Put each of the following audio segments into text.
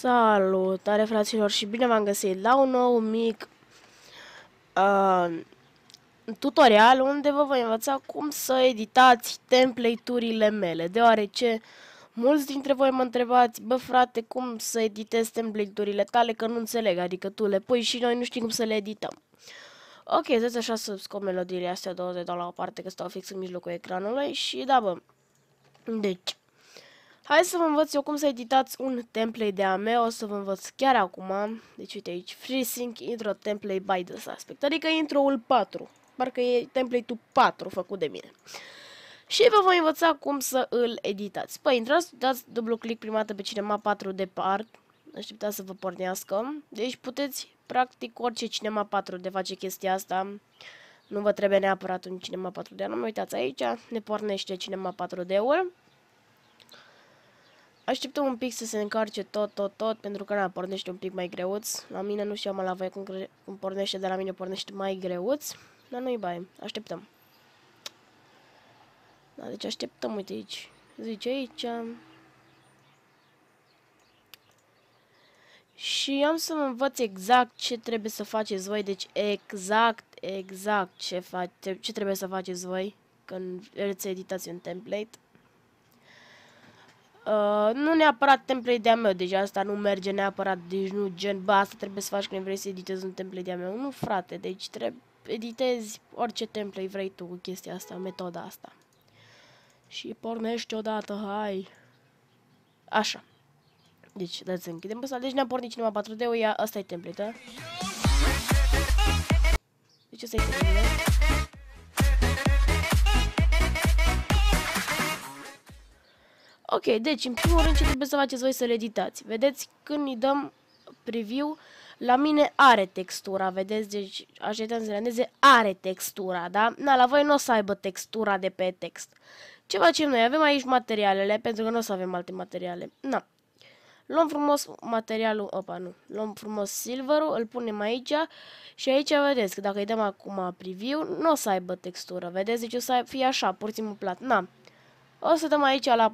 Salutare fraților și bine v-am găsit la un nou mic uh, tutorial unde vă voi învăța cum să editați template-urile mele, deoarece mulți dintre voi mă întrebați, bă frate, cum să editez template-urile tale, că nu înțeleg, adică tu le pui și noi nu știm cum să le edităm. Ok, dați așa să scop melodiile astea două de la o parte, că stau fix în mijlocul ecranului și da, bă, deci... Hai să vă învăț eu cum să editați un template de AME, o să vă învăț chiar acum. Deci uite aici, FreeSync Intro Template by the Suspect, adică intro-ul 4. Parcă e template-ul 4 făcut de mine. Și vă voi învăța cum să îl editați. Păi intrați, dați dublu click prima dată pe Cinema 4 de part, așteptați să vă pornească. Deci puteți, practic, orice Cinema 4 de face chestia asta. Nu vă trebuie neapărat un Cinema 4D, nu uitați aici, ne pornește Cinema 4D-ul. Așteptăm un pic să se încarce tot, tot, tot, pentru că na, pornește un pic mai greuț. La mine nu știu la voi cum, cum pornește, dar la mine pornește mai greuț. Dar nu-i bai, așteptăm. Da, deci așteptăm, uite aici. Zice aici. Și am să mă învăț exact ce trebuie să faceți voi, deci exact, exact ce, fa ce trebuie să faceți voi când îți editați un template. Uh, nu neapărat template de-a meu, deci asta nu merge neapărat, deci nu gen, ba, asta trebuie să faci când vrei să editezi un template de-a meu. Nu, frate, deci trebuie editezi orice template vrei tu cu chestia asta, metoda asta. Și pornești odată, hai. Așa. Deci, da să închidem pe Deci ne-am pornit cinema 4 de ul ia, ăsta e template, da? Deci ăsta e template, Ok, deci în primul rând ce trebuie să faceți voi să le editați. Vedeți când îi dăm preview, la mine are textura, vedeți? Deci așteptăm zelandeze are textura, da? Na, la voi nu o să aibă textura de pe text. Ce facem noi? Avem aici materialele, pentru că nu o să avem alte materiale. Na. Luăm frumos materialul, opa, nu. Luăm frumos silverul, îl punem aici și aici vedeți că dacă îi dăm acum preview, nu o să aibă textură, vedeți? Deci o să fie așa, pur și simplu plat. Na. O să dăm aici la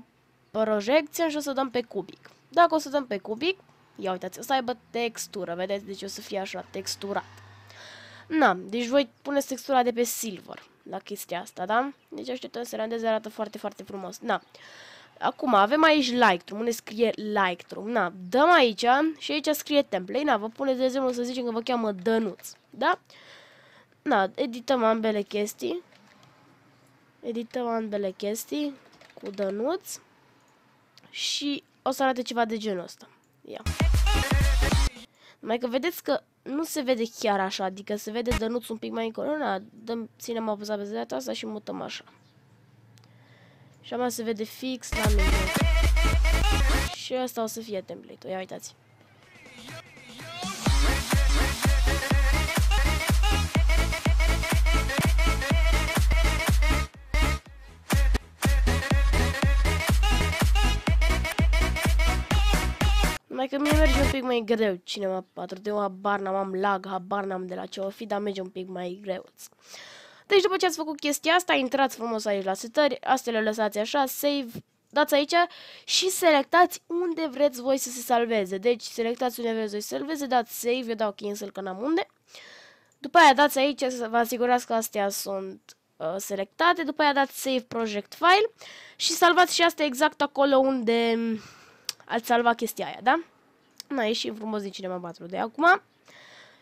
projection și o să dăm pe cubic. Dacă o să dăm pe cubic, ia uitați, o să aibă textură, vedeți? Deci o să fie așa, texturat. Na, deci voi puneți textura de pe silver la chestia asta, da? Deci așteptăm să randeze, arată foarte, foarte frumos. Na. Acum, avem aici Lightroom, unde scrie Lightroom. Na, dăm aici și aici scrie template. Na, vă puneți de exemplu să zicem că vă cheamă Dănuț, da? Na, edităm ambele chestii. Edităm ambele chestii cu Dănuț și o să arate ceva de genul ăsta. Ia. Mai că vedeți că nu se vede chiar așa, adică se vede dănuț un pic mai încolo. Na, dăm, ținem apăsat pe data asta și mutăm așa. Și acum se vede fix la mine. Și asta o să fie template-ul, ia uitați. Numai mi mie merge un pic mai greu cinema 4 de habar n-am, am lag, habar n-am de la ce o fi, dar merge un pic mai greu. Deci după ce ați făcut chestia asta, intrați frumos aici la setări, astea le lăsați așa, save, dați aici și selectați unde vreți voi să se salveze. Deci selectați unde vreți voi să se salveze, dați save, eu dau cancel că n-am unde. După aia dați aici să vă asigurați că astea sunt uh, selectate, după aia dați save project file și salvați și astea exact acolo unde mm, ați salvat chestia aia, da? na a ieșit frumos din cinema 4 de acum.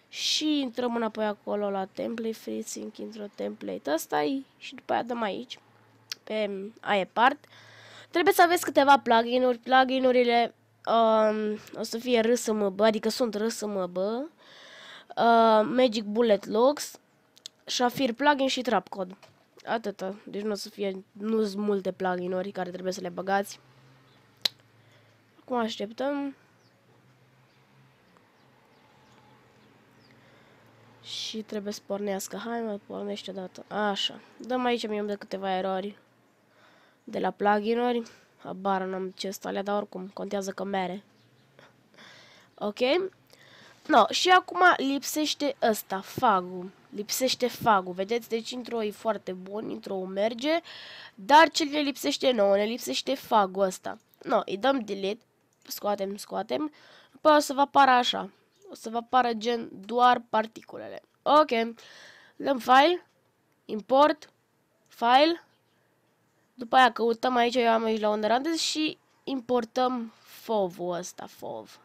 Și intrăm înapoi acolo la template, într intră template ăsta și după aia dăm aici, pe part Trebuie să aveți câteva plugin-uri. Plugin-urile um, o să fie RSMB, adică sunt RSMB, uh, Magic Bullet Locks, Shafir Plugin și Trap Code. Atâta. Deci nu o să fie, nu sunt multe plugin-uri care trebuie să le băgați. Acum așteptăm. Și trebuie să pornească. Hai mă, pornește odată. Așa. Dăm aici mi de câteva erori. De la plugin-uri. Habar n-am ce stalea, dar oricum contează că mere. Ok? No, și acum lipsește ăsta, fagul. Lipsește fagul, vedeți? Deci intro e foarte bun, intro merge, dar ce ne lipsește nouă? Ne lipsește fagul ăsta. No, îi dăm delete, scoatem, scoatem, apoi o să vă apară așa o să vă apară gen doar particulele. Ok, dăm file, import, file, după aia căutăm aici, eu am aici la unde randez și importăm fov-ul ăsta, fov.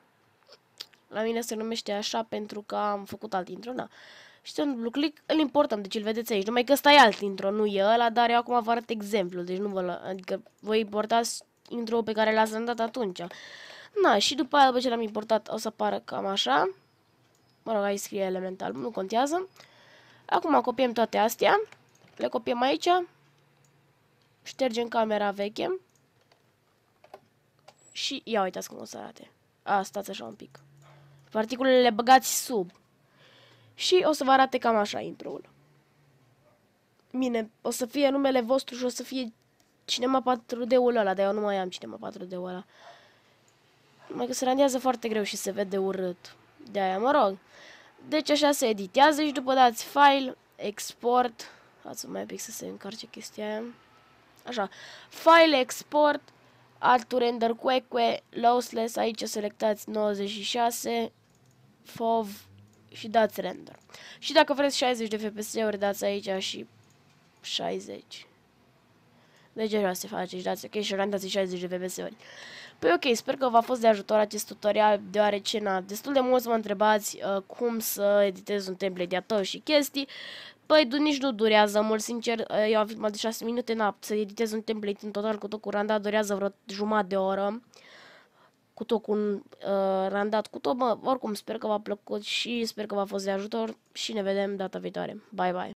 La mine se numește așa pentru că am făcut alt intro, na. Da. Și un dăm click, îl importăm, deci îl vedeți aici. Numai că ăsta e alt intro, nu e ăla, dar eu acum vă arăt exemplul, deci nu vă... Adică voi importați intro pe care l-ați randat atunci. Na, și după aia, după ce l-am importat, o să apară cam așa. Mă rog, aici scrie elemental, nu contează. Acum copiem toate astea. Le copiem aici. Ștergem camera veche. Și ia uitați cum o să arate. A, stați așa un pic. Particulele le băgați sub. Și o să vă arate cam așa intro-ul. Mine o să fie numele vostru și o să fie Cinema 4D-ul ăla, dar eu nu mai am Cinema 4D-ul ăla mai că se randează foarte greu și se vede urât. De-aia mă rog. Deci așa se editează și după dați file, export, ați mai pic să se încarce chestia aia. Așa, file export, altul render cueque, lossless, aici selectați 96, fov și dați render. Și dacă vreți 60 de fps-uri, dați aici și 60 legeroase și dați ok și și 60 de VPS-uri. Păi ok, sper că v-a fost de ajutor acest tutorial, deoarece na, destul de mulți mă întrebați uh, cum să editez un template de atât și chestii. Păi nici nu durează mult, sincer, uh, eu am filmat de 6 minute, na, să editez un template în total cu tot cu randa durează vreo jumătate de oră cu tot cu un uh, randat cu tot, mă, oricum sper că v-a plăcut și sper că v-a fost de ajutor și ne vedem data viitoare. Bye, bye!